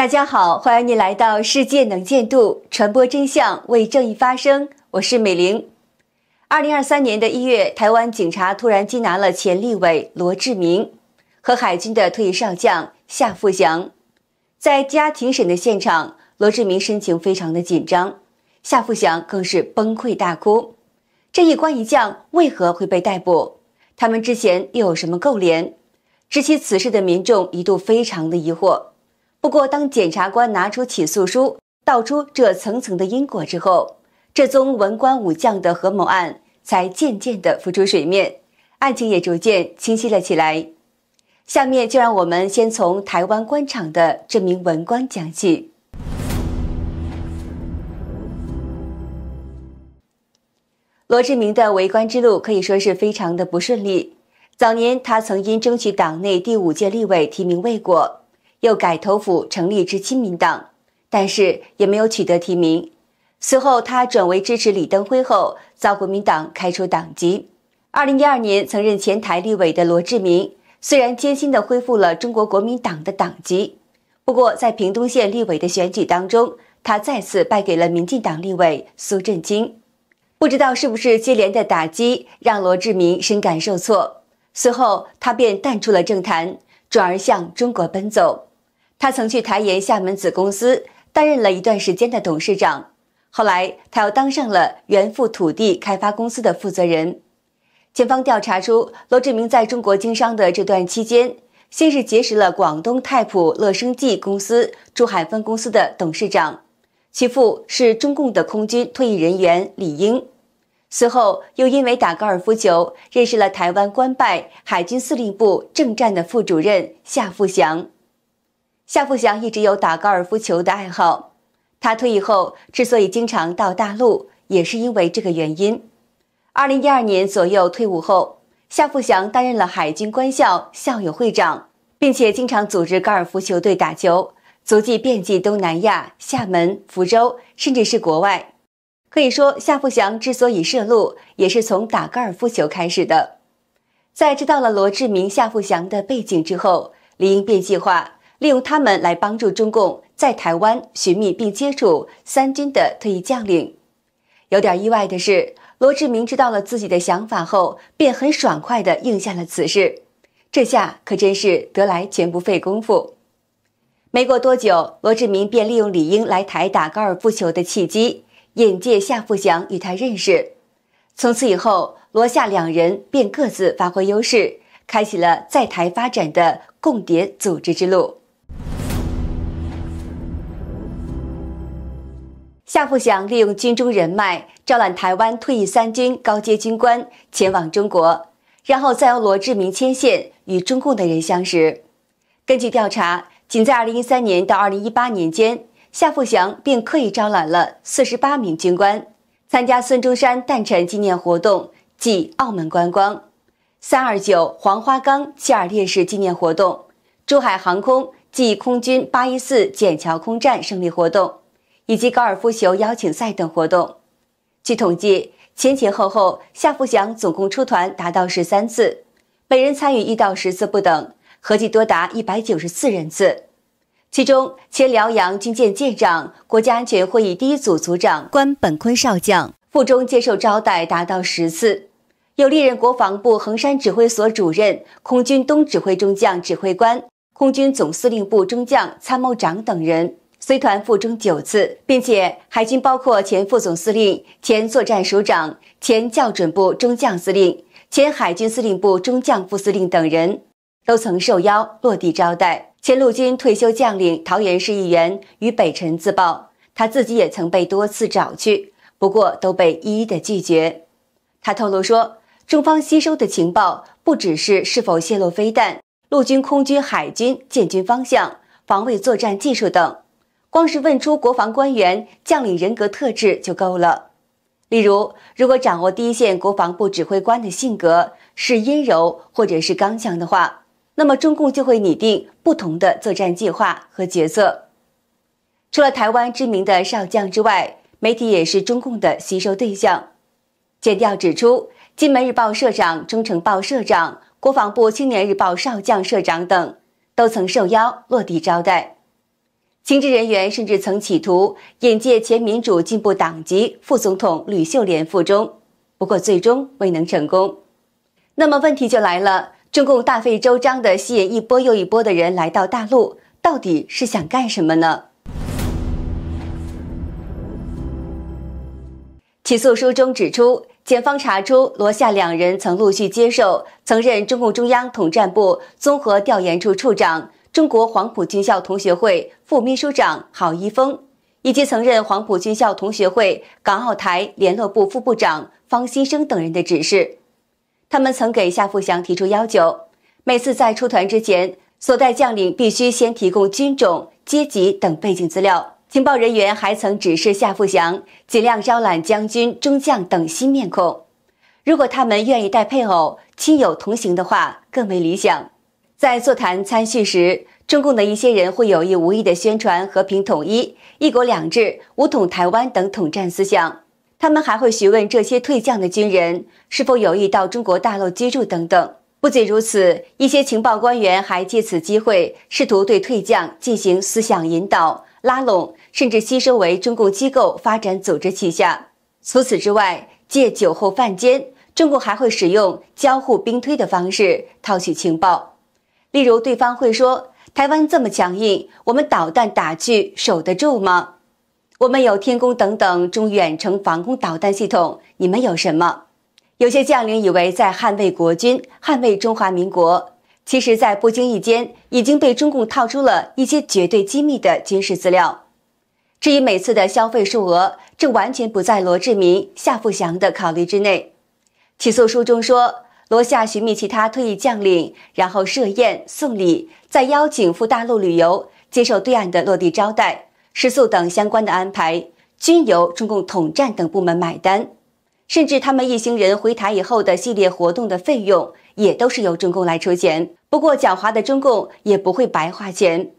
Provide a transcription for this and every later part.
大家好，欢迎你来到《世界能见度》，传播真相，为正义发声。我是美玲。二零二三年的一月，台湾警察突然缉拿了前立委罗志明和海军的退役少将夏富祥。在家庭审的现场，罗志明神情非常的紧张，夏富祥更是崩溃大哭。这一官一将为何会被逮捕？他们之前又有什么勾连？知悉此事的民众一度非常的疑惑。不过，当检察官拿出起诉书，道出这层层的因果之后，这宗文官武将的合谋案才渐渐的浮出水面，案情也逐渐清晰了起来。下面就让我们先从台湾官场的这名文官讲起。罗志明的为官之路可以说是非常的不顺利，早年他曾因争取党内第五届立委提名未果。又改投府成立之亲民党，但是也没有取得提名。随后他转为支持李登辉后，遭国民党开除党籍。二零一二年曾任前台立委的罗志明，虽然艰辛地恢复了中国国民党的党籍，不过在屏东县立委的选举当中，他再次败给了民进党立委苏振清。不知道是不是接连的打击让罗志明深感受挫，随后他便淡出了政坛，转而向中国奔走。他曾去台研厦门子公司担任了一段时间的董事长，后来他又当上了原富土地开发公司的负责人。警方调查出，罗志明在中国经商的这段期间，先是结识了广东泰普乐生技公司珠海分公司的董事长，其父是中共的空军退役人员李英。随后又因为打高尔夫球认识了台湾官拜海军司令部政战的副主任夏富祥。夏富祥一直有打高尔夫球的爱好，他退役后之所以经常到大陆，也是因为这个原因。二零一二年左右退伍后，夏富祥担任了海军官校校友会长，并且经常组织高尔夫球队打球，足迹遍及东南亚、厦门、福州，甚至是国外。可以说，夏富祥之所以涉陆，也是从打高尔夫球开始的。在知道了罗志明、夏富祥的背景之后，李英便计划。利用他们来帮助中共在台湾寻觅并接触三军的退役将领。有点意外的是，罗志明知道了自己的想法后，便很爽快地应下了此事。这下可真是得来全不费工夫。没过多久，罗志明便利用李英来台打高尔夫球的契机，引介夏富祥与他认识。从此以后，罗夏两人便各自发挥优势，开启了在台发展的共谍组织之路。夏富祥利用军中人脉招揽台湾退役三军高阶军官前往中国，然后再由罗志明牵线与中共的人相识。根据调查，仅在2013年到2018年间，夏富祥便刻意招揽了48名军官参加孙中山诞辰纪念活动、暨澳门观光、三二九黄花岗七二烈士纪念活动、珠海航空暨空军八一四笕桥空战胜利活动。以及高尔夫球邀请赛等活动。据统计，前前后后，夏富祥总共出团达到十三次，每人参与一到十次不等，合计多达一百九十四人次。其中，前辽阳军舰舰长、国家安全会议第一组组长关本坤少将副中接受招待达到十次，有历任国防部横山指挥所主任、空军东指挥中将指挥官、空军总司令部中将参谋长等人。随团赴中九次，并且海军包括前副总司令、前作战署长、前校准部中将司令、前海军司令部中将副司令等人都曾受邀落地招待。前陆军退休将领桃园市议员于北辰自曝，他自己也曾被多次找去，不过都被一一的拒绝。他透露说，中方吸收的情报不只是是否泄露飞弹、陆军、空军、海军建军方向、防卫作战技术等。光是问出国防官员、将领人格特质就够了。例如，如果掌握第一线国防部指挥官的性格是阴柔或者是刚强的话，那么中共就会拟定不同的作战计划和决策。除了台湾知名的少将之外，媒体也是中共的吸收对象。简调指出，《金门日报》社长、《中城报》社长、国防部《青年日报》少将社长等，都曾受邀落地招待。经济人员甚至曾企图引介前民主进步党籍副总统吕秀莲附中，不过最终未能成功。那么问题就来了：中共大费周章的吸引一波又一波的人来到大陆，到底是想干什么呢？起诉书中指出，检方查出罗夏两人曾陆续接受曾任中共中央统战部综合调研处处长。中国黄埔军校同学会副秘书长郝一峰，以及曾任黄埔军校同学会港澳台联络部副部长方新生等人的指示，他们曾给夏富祥提出要求：每次在出团之前，所带将领必须先提供军种、阶级等背景资料。情报人员还曾指示夏富祥尽量招揽将军、中将等新面孔，如果他们愿意带配偶、亲友同行的话，更为理想。在座谈参叙时，中共的一些人会有意无意地宣传和平统一、一国两制、武统台湾等统战思想。他们还会询问这些退将的军人是否有意到中国大陆居住等等。不仅如此，一些情报官员还借此机会试图对退将进行思想引导、拉拢，甚至吸收为中共机构发展组织旗下。除此之外，借酒后犯奸，中共还会使用交互兵推的方式套取情报。例如，对方会说：“台湾这么强硬，我们导弹打去守得住吗？我们有天宫等等中远程防空导弹系统，你们有什么？”有些将领以为在捍卫国军，捍卫中华民国，其实，在不经意间已经被中共套出了一些绝对机密的军事资料。至于每次的消费数额，这完全不在罗志明、夏富祥的考虑之内。起诉书中说。罗夏寻觅其他退役将领，然后设宴送礼，再邀请赴大陆旅游，接受对岸的落地招待、食宿等相关的安排，均由中共统战等部门买单。甚至他们一行人回台以后的系列活动的费用，也都是由中共来出钱。不过，狡猾的中共也不会白花钱。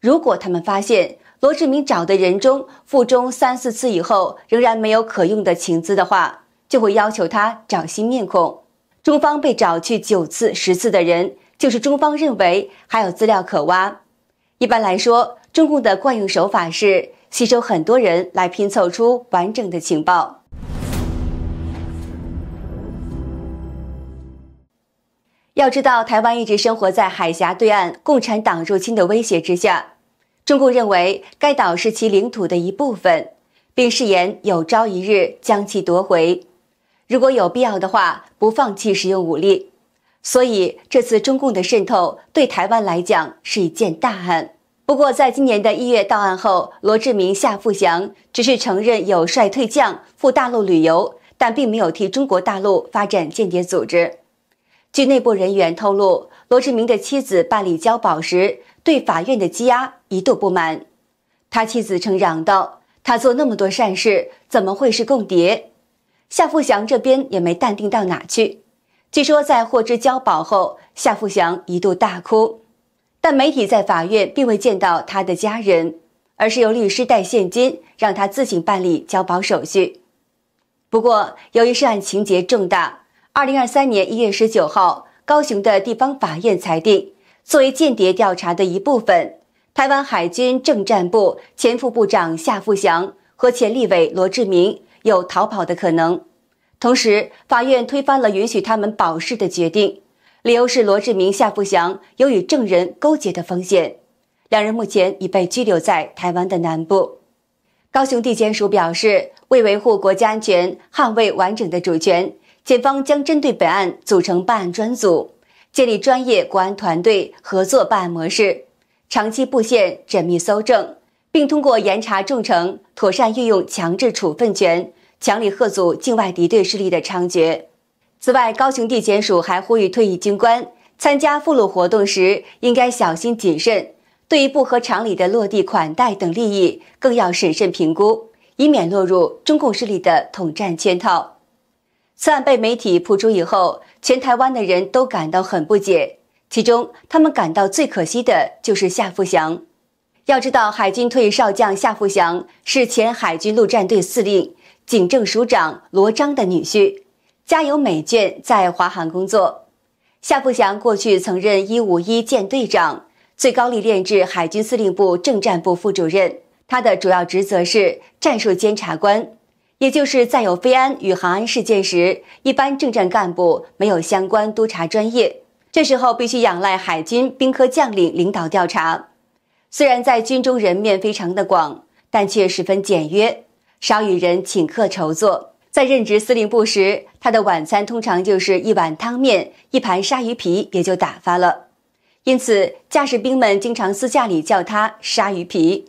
如果他们发现罗志明找的人中腹中三四次以后，仍然没有可用的情资的话，就会要求他找新面孔。中方被找去九次、十次的人，就是中方认为还有资料可挖。一般来说，中共的惯用手法是吸收很多人来拼凑出完整的情报。要知道，台湾一直生活在海峡对岸共产党入侵的威胁之下，中共认为该岛是其领土的一部分，并誓言有朝一日将其夺回。如果有必要的话，不放弃使用武力。所以这次中共的渗透对台湾来讲是一件大案。不过，在今年的一月到案后，罗志明夏富祥只是承认有率退将赴大陆旅游，但并没有替中国大陆发展间谍组织。据内部人员透露，罗志明的妻子办理交保时，对法院的羁押一度不满。他妻子曾嚷道：“他做那么多善事，怎么会是共谍？”夏富祥这边也没淡定到哪去。据说在获知交保后，夏富祥一度大哭。但媒体在法院并未见到他的家人，而是由律师带现金让他自行办理交保手续。不过，由于涉案情节重大，二零二三年一月十九号，高雄的地方法院裁定，作为间谍调查的一部分，台湾海军政战部前副部长夏富祥和前立委罗志明。有逃跑的可能。同时，法院推翻了允许他们保释的决定，理由是罗志明、夏富祥有与证人勾结的风险。两人目前已被拘留在台湾的南部。高雄地检署表示，为维护国家安全、捍卫完整的主权，检方将针对本案组成办案专组，建立专业国安团队合作办案模式，长期布线、缜密搜证。并通过严查重惩，妥善运用强制处分权，强力遏阻境外敌对势力的猖獗。此外，高雄地检署还呼吁退役军官参加附录活动时，应该小心谨慎，对于不合常理的落地款待等利益，更要审慎评估，以免落入中共势力的统战圈套。此案被媒体曝出以后，全台湾的人都感到很不解，其中他们感到最可惜的就是夏富祥。要知道，海军退役少将夏富祥是前海军陆战队司令、警政署长罗章的女婿，家有美眷在华航工作。夏富祥过去曾任一五一舰队长、最高历练至海军司令部政战部副主任，他的主要职责是战术监察官，也就是在有飞安与航安事件时，一般政战干部没有相关督察专业，这时候必须仰赖海军兵科将领领导调查。虽然在军中人面非常的广，但却十分简约，少与人请客筹酢。在任职司令部时，他的晚餐通常就是一碗汤面、一盘鲨鱼皮，也就打发了。因此，驾驶兵们经常私下里叫他“鲨鱼皮”。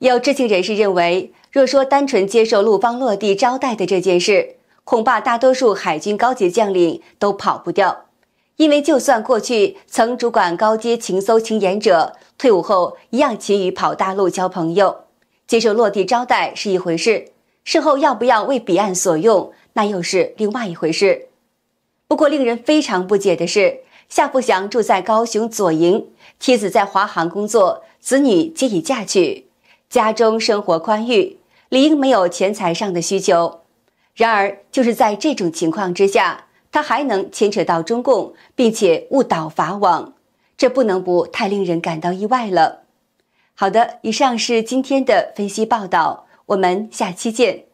有知情人士认为，若说单纯接受陆方落地招待的这件事，恐怕大多数海军高级将领都跑不掉。因为，就算过去曾主管高阶情搜情研者退伍后，一样勤于跑大陆交朋友，接受落地招待是一回事，事后要不要为彼岸所用，那又是另外一回事。不过，令人非常不解的是，夏富祥住在高雄左营，妻子在华航工作，子女皆已嫁娶，家中生活宽裕，理应没有钱财上的需求。然而，就是在这种情况之下。它还能牵扯到中共，并且误导法网，这不能不太令人感到意外了。好的，以上是今天的分析报道，我们下期见。